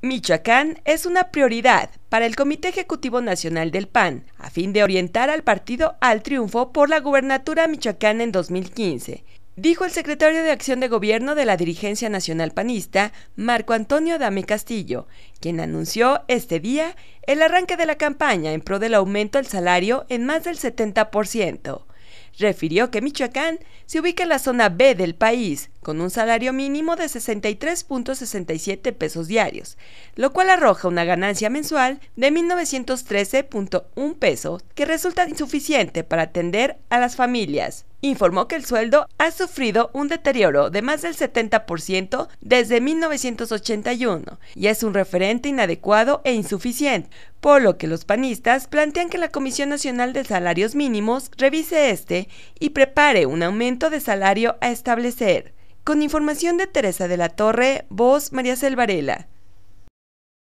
Michoacán es una prioridad para el Comité Ejecutivo Nacional del PAN, a fin de orientar al partido al triunfo por la gubernatura Michoacán en 2015, dijo el secretario de Acción de Gobierno de la Dirigencia Nacional Panista, Marco Antonio Dame Castillo, quien anunció este día el arranque de la campaña en pro del aumento del salario en más del 70%. Refirió que Michoacán se ubica en la zona B del país, con un salario mínimo de 63.67 pesos diarios, lo cual arroja una ganancia mensual de 1.913.1 pesos que resulta insuficiente para atender a las familias. Informó que el sueldo ha sufrido un deterioro de más del 70% desde 1981 y es un referente inadecuado e insuficiente, por lo que los panistas plantean que la Comisión Nacional de Salarios Mínimos revise este y prepare un aumento de salario a establecer. Con información de Teresa de la Torre, voz María Selvarela.